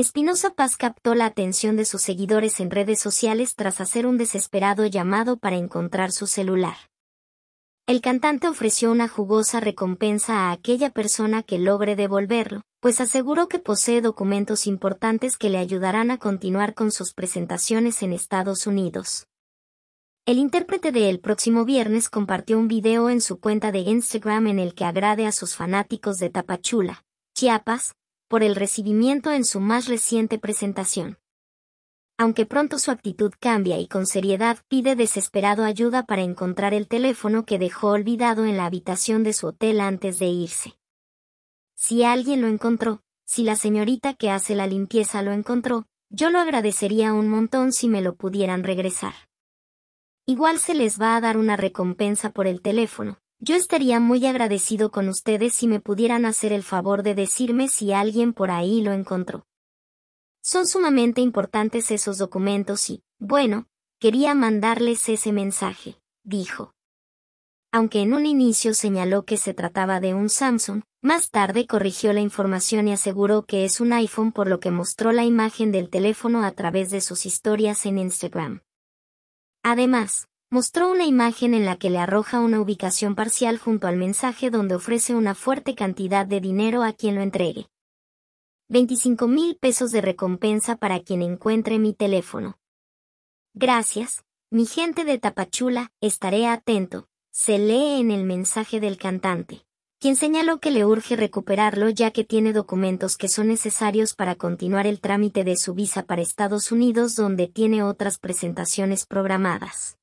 Espinosa Paz captó la atención de sus seguidores en redes sociales tras hacer un desesperado llamado para encontrar su celular. El cantante ofreció una jugosa recompensa a aquella persona que logre devolverlo, pues aseguró que posee documentos importantes que le ayudarán a continuar con sus presentaciones en Estados Unidos. El intérprete de El próximo viernes compartió un video en su cuenta de Instagram en el que agrade a sus fanáticos de Tapachula, Chiapas, por el recibimiento en su más reciente presentación. Aunque pronto su actitud cambia y con seriedad pide desesperado ayuda para encontrar el teléfono que dejó olvidado en la habitación de su hotel antes de irse. Si alguien lo encontró, si la señorita que hace la limpieza lo encontró, yo lo agradecería un montón si me lo pudieran regresar. Igual se les va a dar una recompensa por el teléfono, yo estaría muy agradecido con ustedes si me pudieran hacer el favor de decirme si alguien por ahí lo encontró. Son sumamente importantes esos documentos y, bueno, quería mandarles ese mensaje, dijo. Aunque en un inicio señaló que se trataba de un Samsung, más tarde corrigió la información y aseguró que es un iPhone por lo que mostró la imagen del teléfono a través de sus historias en Instagram. Además, mostró una imagen en la que le arroja una ubicación parcial junto al mensaje donde ofrece una fuerte cantidad de dinero a quien lo entregue. 25 mil pesos de recompensa para quien encuentre mi teléfono. Gracias, mi gente de Tapachula, estaré atento, se lee en el mensaje del cantante, quien señaló que le urge recuperarlo ya que tiene documentos que son necesarios para continuar el trámite de su visa para Estados Unidos donde tiene otras presentaciones programadas.